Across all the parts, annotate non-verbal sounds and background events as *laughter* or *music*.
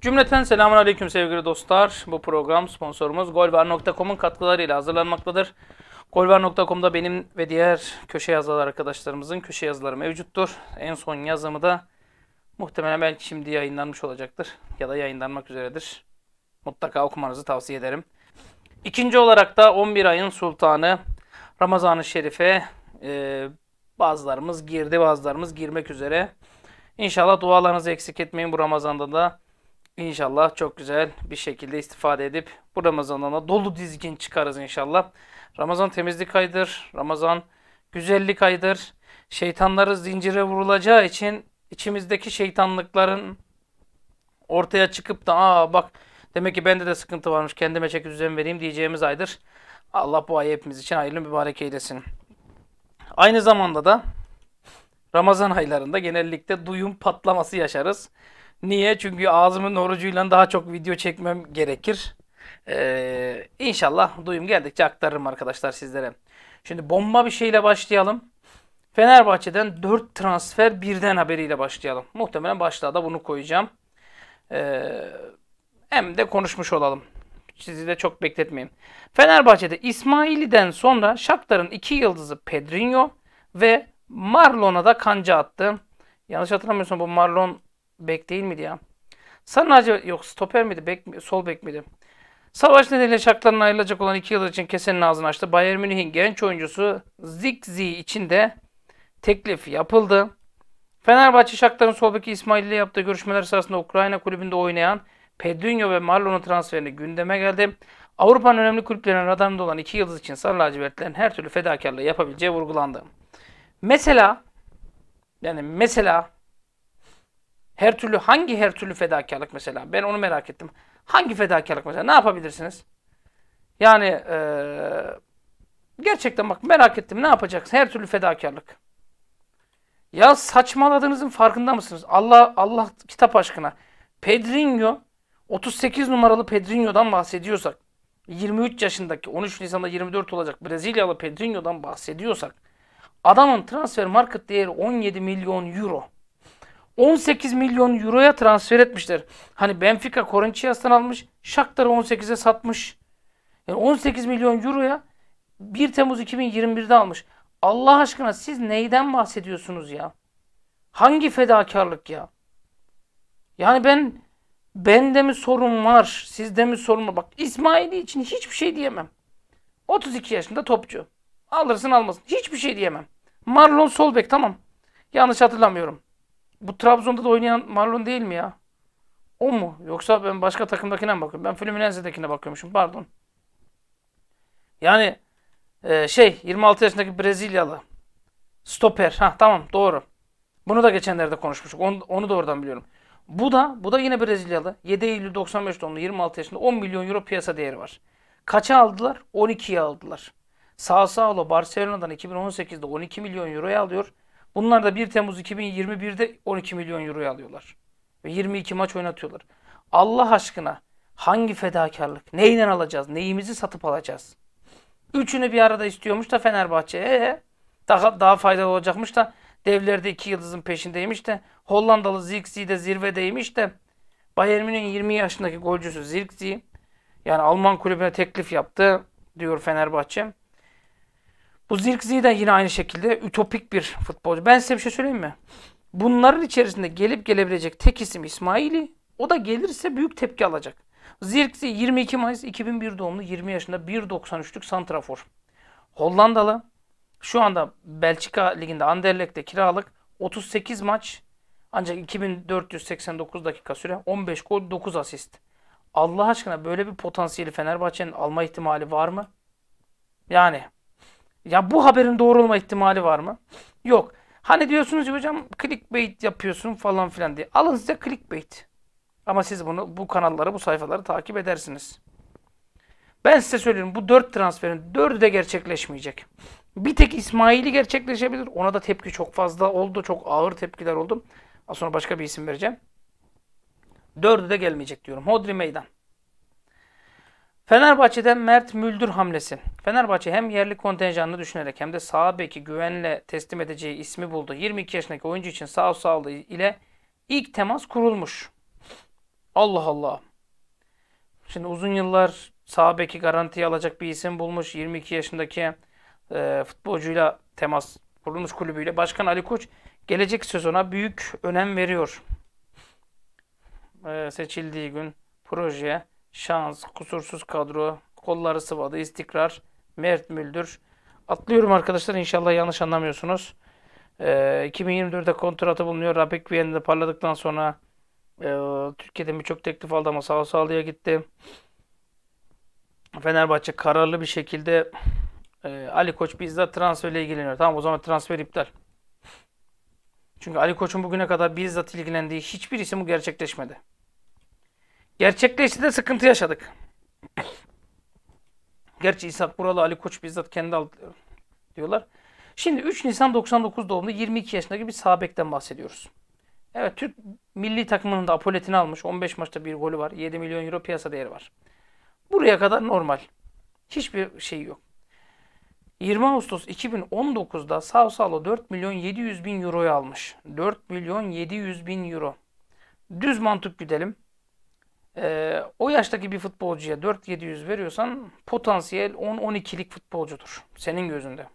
Cümleten selamun aleyküm sevgili dostlar. Bu program sponsorumuz golvar.com'un katkılarıyla hazırlanmaktadır. Golvar.com'da benim ve diğer köşe yazılar arkadaşlarımızın köşe yazıları mevcuttur. En son yazımı da muhtemelen belki şimdi yayınlanmış olacaktır ya da yayınlanmak üzeredir. Mutlaka okumanızı tavsiye ederim. İkinci olarak da 11 ayın sultanı Ramazan-ı Şerif'e e, bazılarımız girdi bazılarımız girmek üzere. İnşallah dualarınızı eksik etmeyin bu Ramazan'da da İnşallah çok güzel bir şekilde istifade edip bu Ramazan'dan dolu dizgin çıkarız inşallah. Ramazan temizlik aydır. Ramazan güzellik aydır. Şeytanları zincire vurulacağı için içimizdeki şeytanlıkların ortaya çıkıp da aa bak demek ki bende de sıkıntı varmış kendime çek düzen vereyim diyeceğimiz aydır. Allah bu ayı hepimiz için hayırlı mübarek eylesin. Aynı zamanda da Ramazan aylarında genellikle duyum patlaması yaşarız. Niye? Çünkü ağzımın orucuyla daha çok video çekmem gerekir. Ee, inşallah duyum geldikçe aktarırım arkadaşlar sizlere. Şimdi bomba bir şeyle başlayalım. Fenerbahçe'den 4 transfer birden haberiyle başlayalım. Muhtemelen başlığa da bunu koyacağım. Ee, hem de konuşmuş olalım. Sizi de çok bekletmeyeyim. Fenerbahçe'de İsmail'den sonra Shakhtar'ın iki yıldızı Pedrinho ve Marlon'a da kanca attı. Yanlış hatırlamıyorsam bu Marlon Bek değil miydi ya? Sarnacı yok stoper miydi? Bek, sol bek miydi? Savaş nedeniyle şartlarından ayrılacak olan iki yıl için kesenin ağzını açtı. Bayern Münih'in genç oyuncusu Zigzi için de teklif yapıldı. Fenerbahçe Şaklar'ın sol beki İsmail ile yaptığı görüşmeler sırasında Ukrayna kulübünde oynayan Pedinho ve Marlon'un transferini gündeme geldi. Avrupa'nın önemli kulüplerinin radarında olan iki yıldız için sarı lacivertlerin her türlü fedakarlığı yapabileceği vurgulandı. Mesela yani mesela her türlü hangi her türlü fedakarlık mesela? Ben onu merak ettim. Hangi fedakarlık mesela? Ne yapabilirsiniz? Yani e, gerçekten bak merak ettim. Ne yapacaksın? Her türlü fedakarlık. Ya saçmaladığınızın farkında mısınız? Allah Allah kitap aşkına. Pedrinho 38 numaralı Pedrinho'dan bahsediyorsak 23 yaşındaki 13 Nisan'da 24 olacak Brezilyalı Pedrinho'dan bahsediyorsak adamın transfer market değeri 17 milyon euro. 18 milyon euroya transfer etmişler. Hani Benfica Corinthians'tan almış. Shakhtar'ı 18'e satmış. Yani 18 milyon euroya 1 Temmuz 2021'de almış. Allah aşkına siz neyden bahsediyorsunuz ya? Hangi fedakarlık ya? Yani ben bende mi sorun var, sizde mi sorun var? Bak İsmail'i için hiçbir şey diyemem. 32 yaşında topçu. Alırsın almasın. Hiçbir şey diyemem. Marlon Solbeck tamam. Yanlış hatırlamıyorum. Bu Trabzon'da da oynayan Marlon değil mi ya? O mu? Yoksa ben başka takımdakine mi bakıyorum? Ben Fluminense'dekine bakıyormuşum. Pardon. Yani e, şey 26 yaşındaki Brezilyalı. Stoper. Ha tamam doğru. Bunu da geçenlerde konuşmuştuk. Onu, onu da oradan biliyorum. Bu da bu da yine Brezilyalı. 7 Eylül 95 doğumlu 26 yaşında 10 milyon euro piyasa değeri var. Kaça aldılar? 12'ye aldılar. Sağ Paulo Barcelona'dan 2018'de 12 milyon euroya alıyor. Bunlar da 1 Temmuz 2021'de 12 milyon euroya alıyorlar. Ve 22 maç oynatıyorlar. Allah aşkına hangi fedakarlık? Neyden alacağız? Neyimizi satıp alacağız? Üçünü bir arada istiyormuş da Fenerbahçe. Ee, daha, daha faydalı olacakmış da devlerde iki yıldızın peşindeymiş de Hollandalı Zirkzee de zirvedeymiş de Bayern Münih'in 20 yaşındaki golcüsü Zirkzee yani Alman kulübüne teklif yaptı diyor Fenerbahçe. Bu Zirkzi de yine aynı şekilde ütopik bir futbolcu. Ben size bir şey söyleyeyim mi? Bunların içerisinde gelip gelebilecek tek isim İsmail'i. O da gelirse büyük tepki alacak. Zirkzi 22 Mayıs 2001 doğumlu 20 yaşında 1.93'lük santrafor. Hollandalı. Şu anda Belçika Ligi'nde Anderlecht'te kiralık 38 maç ancak 2489 dakika süre 15 gol 9 asist. Allah aşkına böyle bir potansiyeli Fenerbahçe'nin alma ihtimali var mı? Yani ya bu haberin doğru olma ihtimali var mı? Yok. Hani diyorsunuz hocam clickbait yapıyorsun falan filan diye. Alın size clickbait. Ama siz bunu bu kanalları, bu sayfaları takip edersiniz. Ben size söylüyorum bu dört transferin dördü de gerçekleşmeyecek. Bir tek İsmail'i gerçekleşebilir. Ona da tepki çok fazla oldu. Çok ağır tepkiler oldu. Az sonra başka bir isim vereceğim. Dördü de gelmeyecek diyorum. Hodri meydan. Fenerbahçe'den Mert Müldür hamlesi. Fenerbahçe hem yerli kontenjanını düşünerek hem de sağ beki güvenle teslim edeceği ismi buldu. 22 yaşındaki oyuncu için sağ sağlığı ile ilk temas kurulmuş. Allah Allah. Şimdi uzun yıllar sağ beki garantiye alacak bir isim bulmuş. 22 yaşındaki e, futbolcuyla temas kurulmuş kulübüyle. Başkan Ali Koç gelecek sezona büyük önem veriyor. E, seçildiği gün projeye şans, kusursuz kadro, kolları sıvadı, istikrar, Mert Müldür. Atlıyorum arkadaşlar inşallah yanlış anlamıyorsunuz. E, ee, 2024'de kontratı bulunuyor. Rapid Viyana'da parladıktan sonra e, Türkiye'de birçok teklif aldı ama sağ sağlıya gitti. Fenerbahçe kararlı bir şekilde e, Ali Koç bizzat transferle ilgileniyor. Tamam o zaman transfer iptal. Çünkü Ali Koç'un bugüne kadar bizzat ilgilendiği hiçbir isim gerçekleşmedi. Gerçekleşti de sıkıntı yaşadık. Gerçi İshak Buralı Ali Koç bizzat kendi aldı diyorlar. Şimdi 3 Nisan 99 doğumlu 22 yaşındaki bir Sabek'ten bahsediyoruz. Evet Türk milli takımının da apoletini almış. 15 maçta bir golü var. 7 milyon euro piyasa değeri var. Buraya kadar normal. Hiçbir şey yok. 20 Ağustos 2019'da Sao Salo 4 milyon 700 bin euroyu almış. 4 milyon 700 bin euro. Düz mantık güdelim e, o yaştaki bir futbolcuya 4-700 veriyorsan potansiyel 10-12'lik futbolcudur senin gözünde.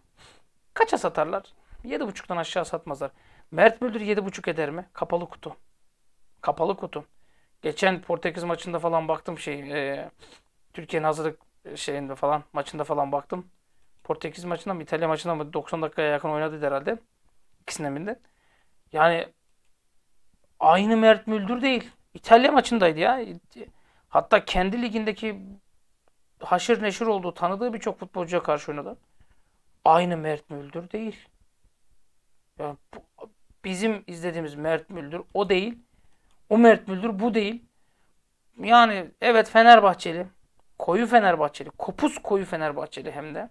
Kaça satarlar? 7.5'tan aşağı satmazlar. Mert Müldür 7.5 eder mi? Kapalı kutu. Kapalı kutu. Geçen Portekiz maçında falan baktım şey e, Türkiye'nin hazırlık şeyinde falan maçında falan baktım. Portekiz maçında mı İtalya maçında mı 90 dakikaya yakın oynadı herhalde. İkisinden birinde. Yani aynı Mert Müldür değil. İtalya maçındaydı ya. Hatta kendi ligindeki haşır neşir olduğu tanıdığı birçok futbolcuya karşı oynadı. Aynı Mert Müldür değil. Yani bu, bizim izlediğimiz Mert Müldür o değil. O Mert Müldür bu değil. Yani evet Fenerbahçeli. Koyu Fenerbahçeli. Kopuz koyu Fenerbahçeli hem de.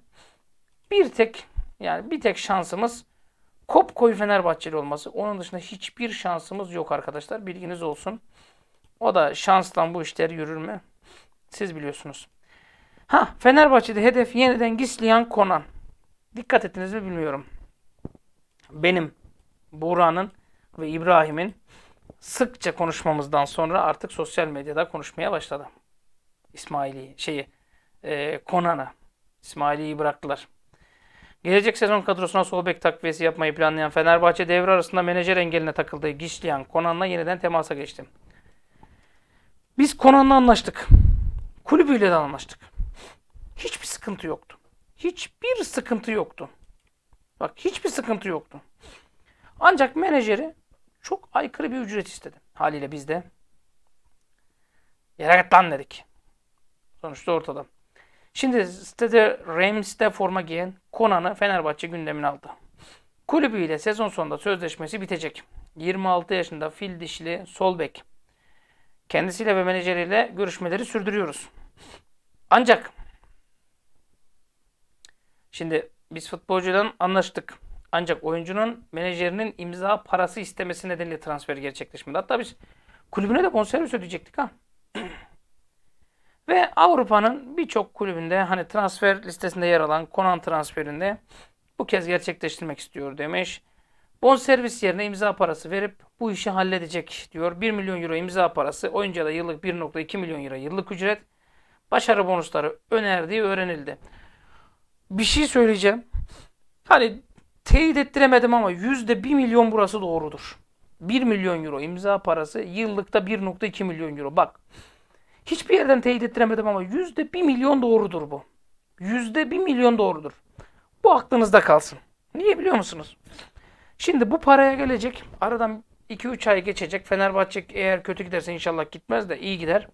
Bir tek yani bir tek şansımız kop koyu Fenerbahçeli olması. Onun dışında hiçbir şansımız yok arkadaşlar. Bilginiz olsun. O da şanstan bu işler yürür mü? Siz biliyorsunuz. Ha Fenerbahçe'de hedef yeniden Gislian Konan. Dikkat ettiniz mi bilmiyorum. Benim, Buğra'nın ve İbrahim'in sıkça konuşmamızdan sonra artık sosyal medyada konuşmaya başladı. İsmail'i, şeyi, e, Konan'a. İsmail'i bıraktılar. Gelecek sezon kadrosuna sol bek takviyesi yapmayı planlayan Fenerbahçe devre arasında menajer engeline takıldığı Gislian Konan'la yeniden temasa geçtim. Biz Konan'la anlaştık. Kulübüyle de anlaştık. Hiçbir sıkıntı yoktu. Hiçbir sıkıntı yoktu. Bak hiçbir sıkıntı yoktu. Ancak menajeri çok aykırı bir ücret istedi. Haliyle biz de yere lan dedik. Sonuçta ortada. Şimdi sitede Rams'de forma giyen Konan'ı Fenerbahçe gündemine aldı. Kulübüyle sezon sonunda sözleşmesi bitecek. 26 yaşında fil dişli sol bek kendisiyle ve menajeriyle görüşmeleri sürdürüyoruz. Ancak şimdi biz futbolcudan anlaştık. Ancak oyuncunun menajerinin imza parası istemesi nedeniyle transfer gerçekleşmedi. Hatta biz kulübüne de bonservis ödeyecektik ha. *clears throat* Ve Avrupa'nın birçok kulübünde hani transfer listesinde yer alan Konan transferinde bu kez gerçekleştirmek istiyor demiş. Bon servis yerine imza parası verip bu işi halledecek diyor. 1 milyon euro imza parası, oyuncuya da yıllık 1.2 milyon euro yıllık ücret. Başarı bonusları önerdiği öğrenildi. Bir şey söyleyeceğim. Hani teyit ettiremedim ama %1 milyon burası doğrudur. 1 milyon euro imza parası, yıllıkta 1.2 milyon euro. Bak hiçbir yerden teyit ettiremedim ama %1 milyon doğrudur bu. %1 milyon doğrudur. Bu aklınızda kalsın. Niye biliyor musunuz? Şimdi bu paraya gelecek. Aradan 2-3 ay geçecek. Fenerbahçe eğer kötü giderse inşallah gitmez de iyi gider.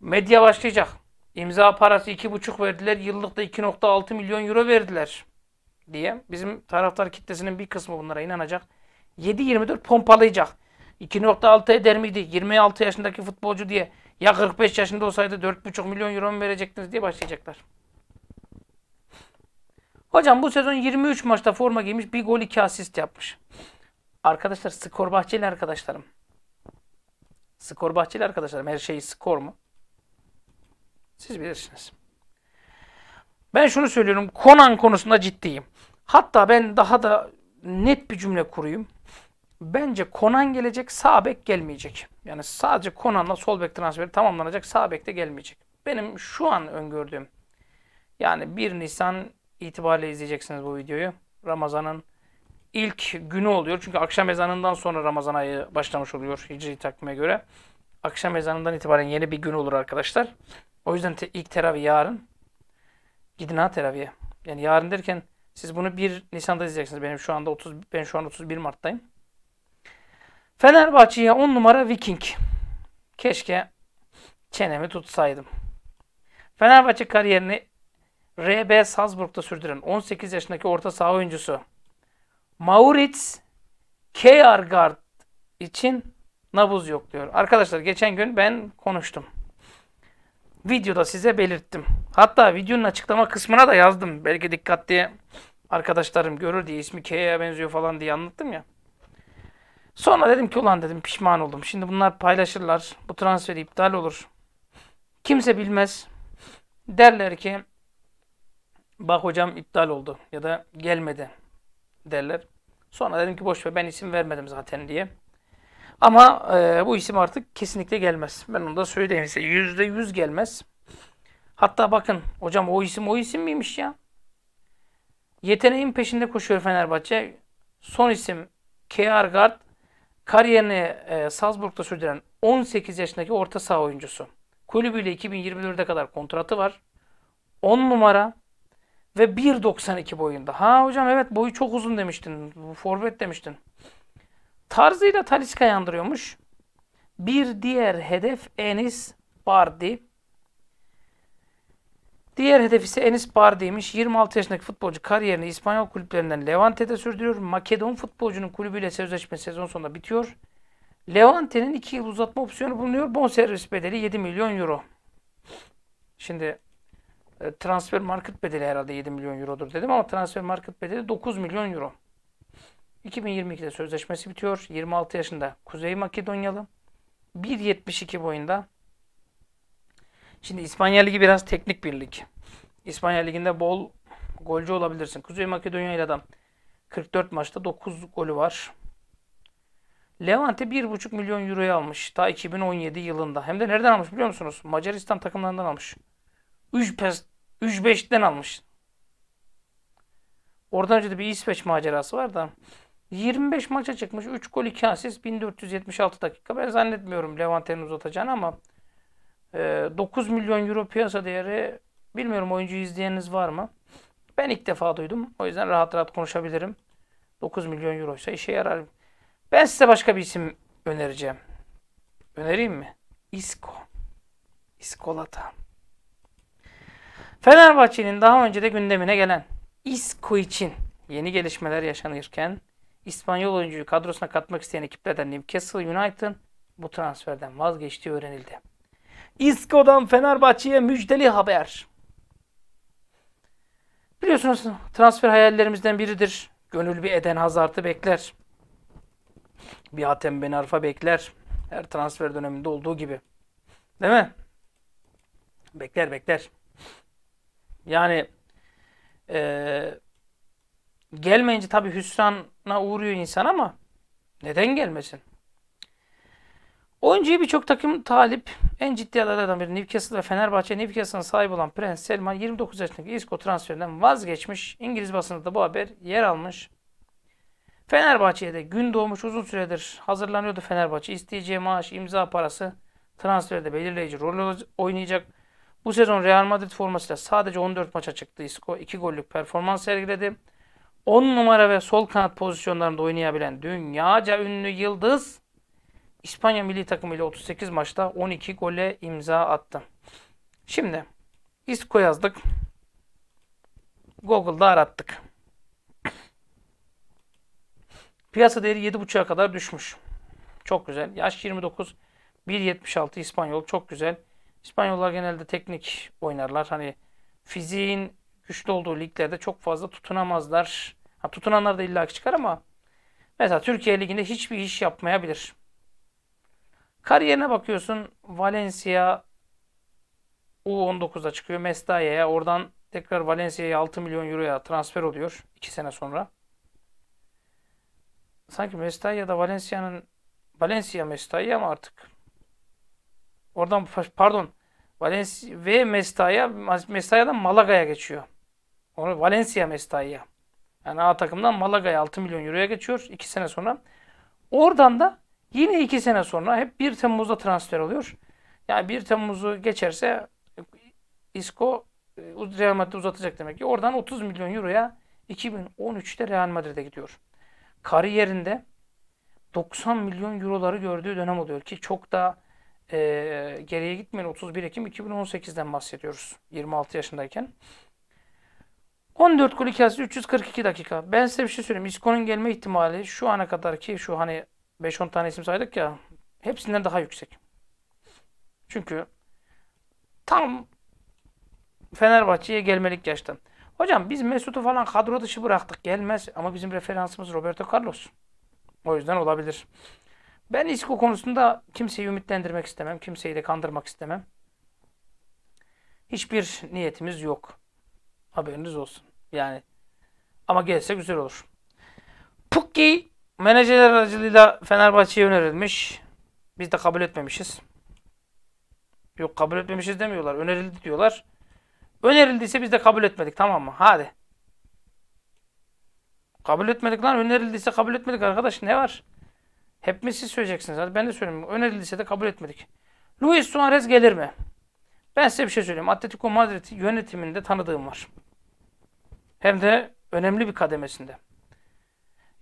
Medya başlayacak. İmza parası 2,5 verdiler. Yıllık da 2,6 milyon euro verdiler. Diye. Bizim taraftar kitlesinin bir kısmı bunlara inanacak. 7-24 pompalayacak. 2,6 eder miydi? 26 yaşındaki futbolcu diye. Ya 45 yaşında olsaydı 4,5 milyon euro mu verecektiniz diye başlayacaklar. Hocam bu sezon 23 maçta forma giymiş. Bir gol iki asist yapmış. Arkadaşlar skor bahçeli arkadaşlarım. Skor bahçeli arkadaşlarım. Her şey skor mu? Siz bilirsiniz. Ben şunu söylüyorum. Konan konusunda ciddiyim. Hatta ben daha da net bir cümle kurayım. Bence Konan gelecek, sağ bek gelmeyecek. Yani sadece Konan'la sol bek transferi tamamlanacak, sağ bek de gelmeyecek. Benim şu an öngördüğüm yani 1 Nisan itibariyle izleyeceksiniz bu videoyu. Ramazan'ın ilk günü oluyor. Çünkü akşam ezanından sonra Ramazan ayı başlamış oluyor Hicri takvime göre. Akşam ezanından itibaren yeni bir gün olur arkadaşlar. O yüzden te ilk teravih yarın. Gidin ha teraviye. Yani yarın derken siz bunu 1 Nisan'da izleyeceksiniz. Benim şu anda 30 ben şu an 31 Mart'tayım. Fenerbahçe'ye 10 numara Viking. Keşke çenemi tutsaydım. Fenerbahçe kariyerini RB Salzburg'da sürdüren 18 yaşındaki orta saha oyuncusu Maurits Keyargard için nabız yok diyor. Arkadaşlar geçen gün ben konuştum. Videoda size belirttim. Hatta videonun açıklama kısmına da yazdım. Belki dikkatli arkadaşlarım görür diye ismi K'ye benziyor falan diye anlattım ya. Sonra dedim ki ulan dedim pişman oldum. Şimdi bunlar paylaşırlar. Bu transferi iptal olur. Kimse bilmez. Derler ki bak hocam iptal oldu ya da gelmedi derler. Sonra dedim ki boş ver ben isim vermedim zaten diye. Ama e, bu isim artık kesinlikle gelmez. Ben onu da söyleyeyim size. Yüzde yüz gelmez. Hatta bakın hocam o isim o isim miymiş ya? Yeteneğin peşinde koşuyor Fenerbahçe. Son isim Keargard. Kariyerini e, Salzburg'da sürdüren 18 yaşındaki orta saha oyuncusu. Kulübüyle 2024'e kadar kontratı var. 10 numara ve 1.92 boyunda. Ha hocam evet boyu çok uzun demiştin. Forvet demiştin. Tarzıyla Taliska yandırıyormuş. Bir diğer hedef Enis Bardi. Diğer hedef ise Enis Bardi'ymiş. 26 yaşındaki futbolcu kariyerini İspanyol kulüplerinden Levante'de sürdürüyor. Makedon futbolcunun kulübüyle sözleşme sezon sonunda bitiyor. Levante'nin 2 yıl uzatma opsiyonu bulunuyor. Bonservis bedeli 7 milyon euro. Şimdi e, transfer market bedeli herhalde 7 milyon eurodur dedim ama transfer market bedeli 9 milyon euro. 2022'de sözleşmesi bitiyor. 26 yaşında Kuzey Makedonyalı. 1.72 boyunda. Şimdi İspanya Ligi biraz teknik bir lig. İspanya Ligi'nde bol golcü olabilirsin. Kuzey Makedonya ile adam 44 maçta 9 golü var. Levante 1,5 milyon euroya almış. Ta 2017 yılında. Hem de nereden almış biliyor musunuz? Macaristan takımlarından almış. 3-5'ten almış. Oradan önce de bir İsveç macerası var da 25 maça çıkmış. 3 gol 2 asist 1476 dakika. Ben zannetmiyorum Levante'nin uzatacağını ama 9 e, milyon euro piyasa değeri bilmiyorum oyuncu izleyeniniz var mı? Ben ilk defa duydum. O yüzden rahat rahat konuşabilirim. 9 milyon Euro ise işe yarar. Ben size başka bir isim önereceğim. Önereyim mi? Isco. Iskolata. Fenerbahçe'nin daha önce de gündemine gelen Isco için yeni gelişmeler yaşanırken İspanyol oyuncuyu kadrosuna katmak isteyen ekiplerden Newcastle United bu transferden vazgeçtiği öğrenildi. Isco'dan Fenerbahçe'ye müjdeli haber. Biliyorsunuz transfer hayallerimizden biridir. Gönül bir Eden hazartı bekler. Bir Hatem Ben Arfa bekler. Her transfer döneminde olduğu gibi. Değil mi? Bekler bekler. Yani e, gelmeyince tabii hüsrana uğruyor insan ama neden gelmesin? Oyuncuyu birçok takım talip en ciddi adaylardan biri Newcastle ve Fenerbahçe Newcastle'ın sahibi olan Prens Selman 29 yaşındaki İSKO transferinden vazgeçmiş. İngiliz basında da bu haber yer almış. Fenerbahçe'ye de gün doğmuş uzun süredir hazırlanıyordu Fenerbahçe. isteyeceği maaş, imza parası transferde belirleyici rol oynayacak. Bu sezon Real Madrid formasıyla sadece 14 maça çıktı Isco. 2 gollük performans sergiledi. 10 numara ve sol kanat pozisyonlarında oynayabilen dünyaca ünlü Yıldız İspanya milli takımı ile 38 maçta 12 gole imza attı. Şimdi Isco yazdık. Google'da arattık. Piyasa değeri 7.5'a kadar düşmüş. Çok güzel. Yaş 29, 1.76 İspanyol çok güzel. İspanyollar genelde teknik oynarlar. Hani fiziğin güçlü olduğu liglerde çok fazla tutunamazlar. Ha, tutunanlar da illa çıkar ama mesela Türkiye Ligi'nde hiçbir iş yapmayabilir. Kariyerine bakıyorsun Valencia u 19a çıkıyor. Mestaya'ya oradan tekrar Valencia'ya 6 milyon euroya transfer oluyor 2 sene sonra. Sanki Mestaya'da Valencia'nın Valencia Mestaya mı artık? Oradan pardon Valencia ve Mestaya, Mestaya'dan Malaga'ya geçiyor. Onu Valencia Mestaya. Yani A takımdan Malaga'ya 6 milyon euroya geçiyor 2 sene sonra. Oradan da yine 2 sene sonra hep 1 Temmuz'da transfer oluyor. Yani 1 Temmuz'u geçerse Isco e, Real Madrid'e uzatacak demek ki. Oradan 30 milyon euroya 2013'te Real Madrid'e gidiyor. Kariyerinde 90 milyon euroları gördüğü dönem oluyor ki çok da e, geriye gitmeyin 31 Ekim 2018'den bahsediyoruz 26 yaşındayken. 14 gol 2 342 dakika. Ben size bir şey söyleyeyim. İsko'nun gelme ihtimali şu ana kadar ki şu hani 5-10 tane isim saydık ya hepsinden daha yüksek. Çünkü tam Fenerbahçe'ye gelmelik yaşta. Hocam biz Mesut'u falan kadro dışı bıraktık. Gelmez ama bizim referansımız Roberto Carlos. O yüzden olabilir. Ben İSKO konusunda kimseyi ümitlendirmek istemem. Kimseyi de kandırmak istemem. Hiçbir niyetimiz yok. Haberiniz olsun. Yani ama gelse güzel olur. Pukki menajerler aracılığıyla Fenerbahçe'ye önerilmiş. Biz de kabul etmemişiz. Yok kabul etmemişiz demiyorlar. Önerildi diyorlar. Önerildiyse biz de kabul etmedik tamam mı? Hadi. Kabul etmedik lan. Önerildiyse kabul etmedik arkadaş. Ne var? Hepimiz siz söyleyeceksiniz. Hadi ben de söyleyeyim. Önerilirse de kabul etmedik. Luis Suarez gelir mi? Ben size bir şey söyleyeyim. Atletico Madrid yönetiminde tanıdığım var. Hem de önemli bir kademesinde.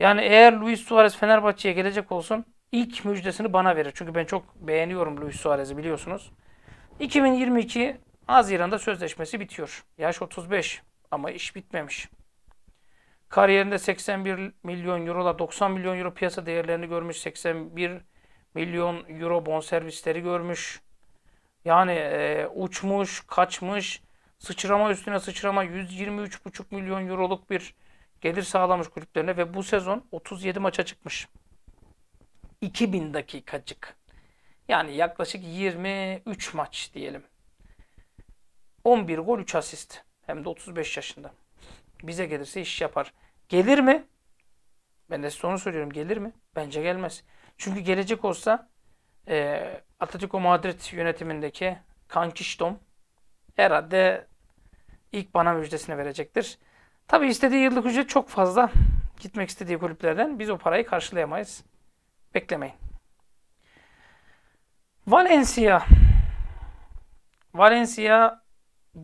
Yani eğer Luis Suarez Fenerbahçe'ye gelecek olsun ilk müjdesini bana verir. Çünkü ben çok beğeniyorum Luis Suarez'i biliyorsunuz. 2022 Haziran'da sözleşmesi bitiyor. Yaş 35 ama iş bitmemiş. Kariyerinde 81 milyon euroda, 90 milyon euro piyasa değerlerini görmüş. 81 milyon euro bonservisleri görmüş. Yani e, uçmuş, kaçmış, sıçrama üstüne sıçrama 123,5 milyon euroluk bir gelir sağlamış kulüplerine ve bu sezon 37 maça çıkmış. 2000 dakikacık. Yani yaklaşık 23 maç diyelim. 11 gol 3 asist. Hem de 35 yaşında. Bize gelirse iş yapar. Gelir mi? Ben de size onu soruyorum. Gelir mi? Bence gelmez. Çünkü gelecek olsa e, Atletico Madrid yönetimindeki Kankiştom herhalde ilk bana müjdesini verecektir. Tabi istediği yıllık ücret çok fazla gitmek istediği kulüplerden. Biz o parayı karşılayamayız. Beklemeyin. Valencia Valencia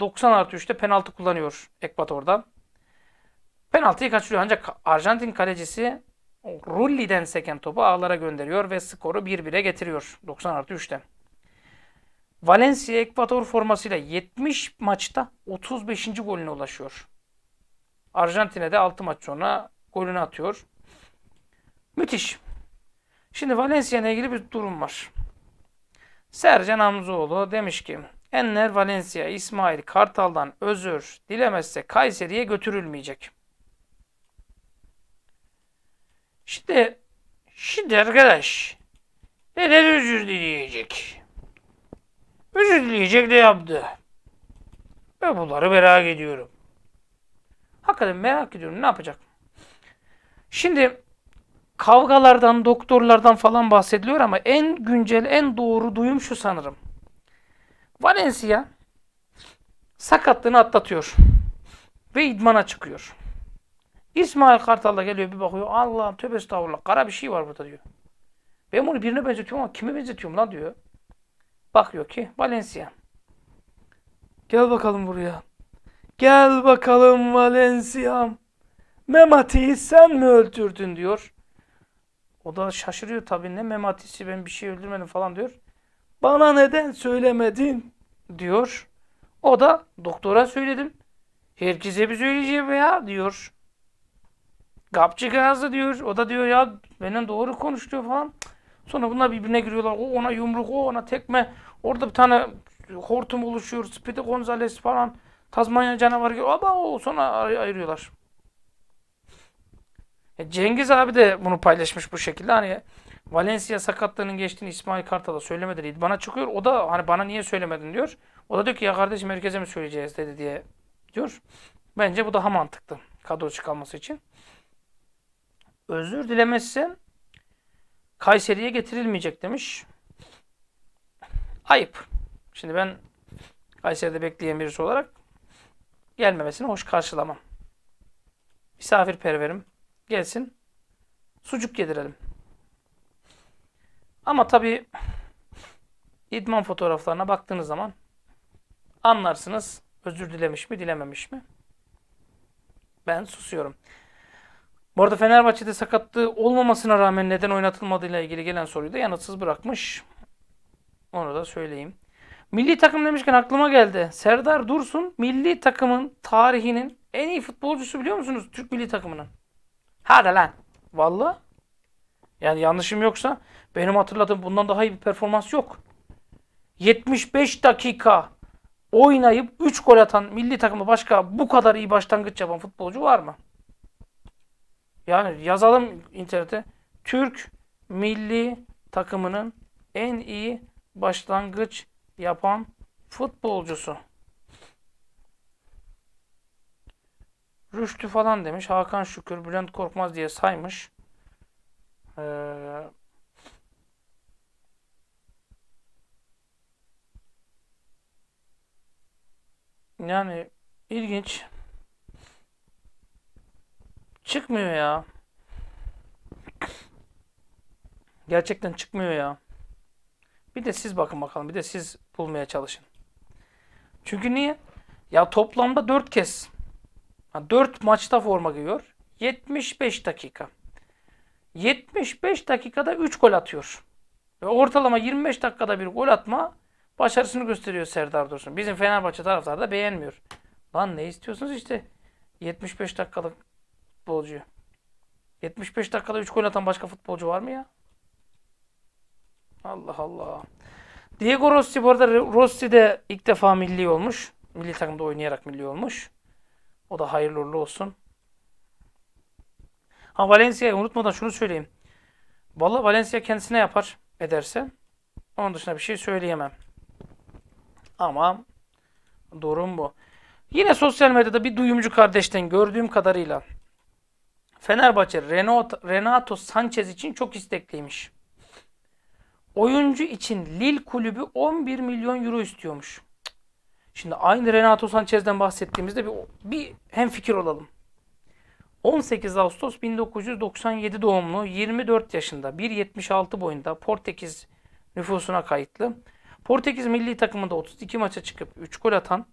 90 artı 3'te penaltı kullanıyor Ekvator'da. Penaltıyı kaçırıyor ancak Arjantin kalecisi Rulli'den seken topu ağlara gönderiyor ve skoru 1-1'e getiriyor 90 artı 3'te. Valencia Ekvator formasıyla 70 maçta 35. golüne ulaşıyor. Arjantin'e de 6 maç sonra golünü atıyor. Müthiş. Şimdi Valencia ilgili bir durum var. Sercan Hamzoğlu demiş ki Enner Valencia, İsmail Kartal'dan özür dilemezse Kayseri'ye götürülmeyecek. Şimdi, şimdi arkadaş neden özür dileyecek? Özür dileyecek ne yaptı? Ben bunları merak ediyorum. Hakikaten merak ediyorum ne yapacak? Şimdi kavgalardan, doktorlardan falan bahsediliyor ama en güncel, en doğru duyum şu sanırım. Valencia sakatlığını atlatıyor ve idmana çıkıyor. İsmail Kartal da geliyor bir bakıyor. Allahım tövbe estağfurullah. Kara bir şey var burada diyor. Ben bunu birine benzetiyorum ama kime benzetiyorum lan diyor. Bakıyor ki Valencia. Gel bakalım buraya. Gel bakalım Valencia'm. Memati'yi sen mi öldürdün diyor. O da şaşırıyor tabii ne mematisi ben bir şey öldürmedim falan diyor. Bana neden söylemedin diyor. O da doktora söyledim. Herkese bir söyleyeceğim ya diyor. Gapçıkağız da diyor. O da diyor ya benden doğru konuş diyor falan. Sonra bunlar birbirine giriyorlar. O ona yumruk, o ona tekme. Orada bir tane hortum oluşuyor. Speedy Gonzales falan. Tazmanya canavarı gibi. Ama o sonra ayırıyorlar. E, Cengiz abi de bunu paylaşmış bu şekilde. Hani Valencia sakatlığının geçtiğini İsmail Kartal'a söylemedi. Bana çıkıyor. O da hani bana niye söylemedin diyor. O da diyor ki ya kardeşim merkeze mi söyleyeceğiz dedi diye diyor. Bence bu daha mantıklı. Kadro çıkalması için özür dilemesi Kayseri'ye getirilmeyecek demiş. Ayıp. Şimdi ben Kayseri'de bekleyen birisi olarak gelmemesini hoş karşılamam. Misafirperverim. Gelsin. Sucuk yedirelim. Ama tabii idman fotoğraflarına baktığınız zaman anlarsınız özür dilemiş mi dilememiş mi. Ben susuyorum. Bu arada Fenerbahçe'de sakatlığı olmamasına rağmen neden oynatılmadığıyla ilgili gelen soruyu da yanıtsız bırakmış. Onu da söyleyeyim. Milli takım demişken aklıma geldi. Serdar Dursun milli takımın tarihinin en iyi futbolcusu biliyor musunuz? Türk milli takımının. Hadi lan. Valla. Yani yanlışım yoksa benim hatırladığım bundan daha iyi bir performans yok. 75 dakika oynayıp 3 gol atan milli takımı başka bu kadar iyi başlangıç yapan futbolcu var mı? Yani yazalım internete. Türk milli takımının en iyi başlangıç yapan futbolcusu. Rüştü falan demiş. Hakan Şükür, Bülent Korkmaz diye saymış. Ee, yani ilginç. Çıkmıyor ya. Gerçekten çıkmıyor ya. Bir de siz bakın bakalım. Bir de siz bulmaya çalışın. Çünkü niye? Ya toplamda 4 kez. 4 maçta forma giyiyor. 75 dakika. 75 dakikada 3 gol atıyor. Ve ortalama 25 dakikada bir gol atma başarısını gösteriyor Serdar Dursun. Bizim Fenerbahçe taraftarı da beğenmiyor. Lan ne istiyorsunuz işte? 75 dakikalık futbolcuyu. 75 dakikada 3 gol atan başka futbolcu var mı ya? Allah Allah. Diego Rossi bu arada Rossi de ilk defa milli olmuş. Milli takımda oynayarak milli olmuş. O da hayırlı uğurlu olsun. Ha Valencia'yı unutmadan şunu söyleyeyim. Vallahi Valencia kendisine yapar ederse. Onun dışında bir şey söyleyemem. Ama durum bu. Yine sosyal medyada bir duyumcu kardeşten gördüğüm kadarıyla Fenerbahçe Renato, Renato Sanchez için çok istekliymiş. Oyuncu için Lille kulübü 11 milyon euro istiyormuş. Şimdi aynı Renato Sanchez'den bahsettiğimizde bir, bir hem fikir olalım. 18 Ağustos 1997 doğumlu, 24 yaşında, 1.76 boyunda Portekiz nüfusuna kayıtlı. Portekiz milli takımında 32 maça çıkıp 3 gol atan,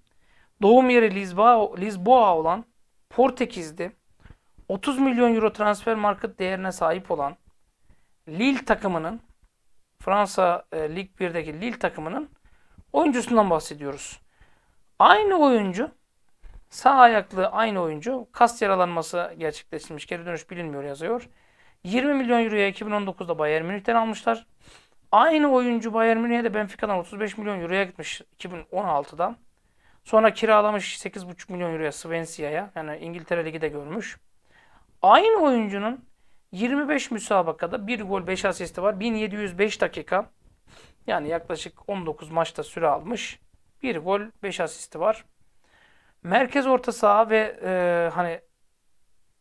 doğum yeri Lisboa, Lisboa olan Portekiz'de 30 milyon euro transfer market değerine sahip olan Lille takımının Fransa e, Lig 1'deki Lille takımının oyuncusundan bahsediyoruz. Aynı oyuncu sağ ayaklı aynı oyuncu kas yaralanması gerçekleşmiş Geri dönüş bilinmiyor yazıyor. 20 milyon euroya 2019'da Bayern Münih'ten almışlar. Aynı oyuncu Bayern Münih'e de Benfica'dan 35 milyon euroya gitmiş 2016'dan. Sonra kiralamış 8,5 milyon euroya Svensia'ya. Yani İngiltere Ligi de görmüş. Aynı oyuncunun 25 müsabakada 1 gol 5 asisti var. 1705 dakika yani yaklaşık 19 maçta süre almış. 1 gol 5 asisti var. Merkez orta saha ve e, hani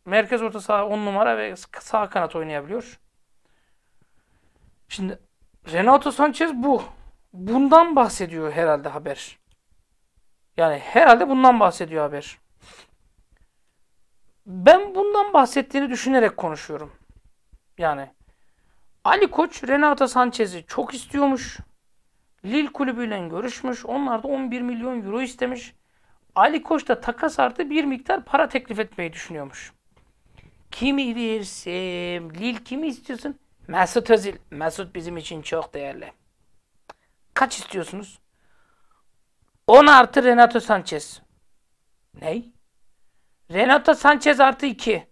merkez orta saha 10 numara ve sağ kanat oynayabiliyor. Şimdi Renato Sanchez bu. Bundan bahsediyor herhalde haber. Yani herhalde bundan bahsediyor haber. Ben bundan bahsettiğini düşünerek konuşuyorum. Yani Ali Koç Renato Sanchez'i çok istiyormuş. Lille kulübüyle görüşmüş. Onlar da 11 milyon euro istemiş. Ali Koç da takas artı bir miktar para teklif etmeyi düşünüyormuş. Kimi versem, Lille kimi istiyorsun? Mesut Özil. Mesut bizim için çok değerli. Kaç istiyorsunuz? 10 artı Renato Sanchez. Ney? Renato Sanchez artı 2.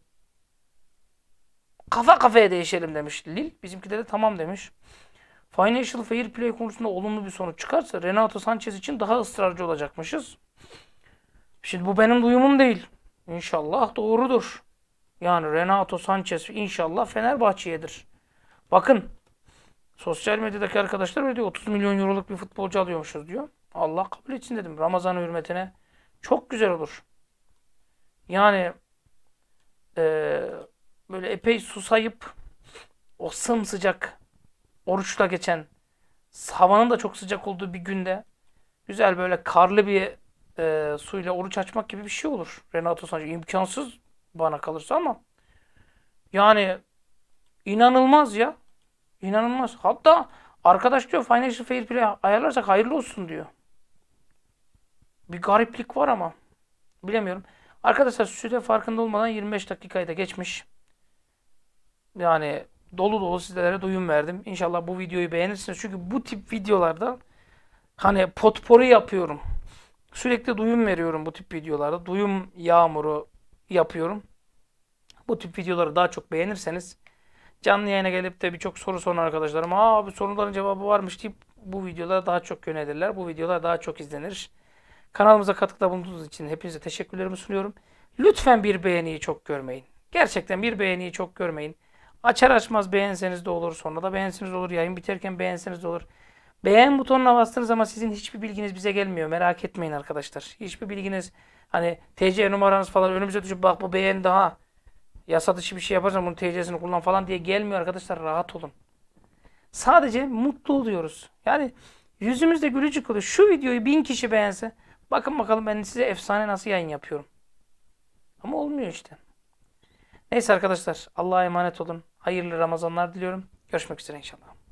Kafa kafaya değişelim demiş Lil. Bizimkiler de tamam demiş. Financial Fair Play konusunda olumlu bir sonuç çıkarsa Renato Sanchez için daha ısrarcı olacakmışız. Şimdi bu benim duyumum değil. İnşallah doğrudur. Yani Renato Sanchez inşallah Fenerbahçe'yedir. Bakın sosyal medyadaki arkadaşlar böyle diyor 30 milyon euroluk bir futbolcu alıyormuşuz diyor. Allah kabul etsin dedim Ramazan hürmetine. Çok güzel olur. Yani e, böyle epey susayıp o sımsıcak oruçla geçen havanın da çok sıcak olduğu bir günde güzel böyle karlı bir e, suyla oruç açmak gibi bir şey olur. Renato Sancı imkansız bana kalırsa ama yani inanılmaz ya. İnanılmaz. Hatta arkadaş diyor Financial Fair Play ayarlarsak hayırlı olsun diyor. Bir gariplik var ama bilemiyorum. Arkadaşlar süre farkında olmadan 25 dakikayı da geçmiş. Yani dolu dolu sizlere duyum verdim. İnşallah bu videoyu beğenirsiniz. Çünkü bu tip videolarda hani potporu yapıyorum. Sürekli duyum veriyorum bu tip videolarda. Duyum yağmuru yapıyorum. Bu tip videoları daha çok beğenirseniz canlı yayına gelip de birçok soru soran arkadaşlarım aa abi soruların cevabı varmış deyip bu videolara daha çok yönelirler. Bu videolar daha çok izlenir. Kanalımıza katkıda bulunduğunuz için hepinize teşekkürlerimi sunuyorum. Lütfen bir beğeniyi çok görmeyin. Gerçekten bir beğeniyi çok görmeyin. Açar açmaz beğenseniz de olur, sonra da beğenseniz de olur, yayın biterken beğenseniz de olur. Beğen butonuna bastınız ama sizin hiçbir bilginiz bize gelmiyor. Merak etmeyin arkadaşlar. Hiçbir bilginiz hani TC numaranız falan önümüze düşüp bak bu beğen daha yasa dışı bir şey yaparsan bunun TC'sini kullan falan diye gelmiyor arkadaşlar. Rahat olun. Sadece mutlu oluyoruz. Yani yüzümüzde gülücük oluyor. Şu videoyu bin kişi beğense Bakın bakalım ben size efsane nasıl yayın yapıyorum. Ama olmuyor işte. Neyse arkadaşlar Allah'a emanet olun. Hayırlı Ramazanlar diliyorum. Görüşmek üzere inşallah.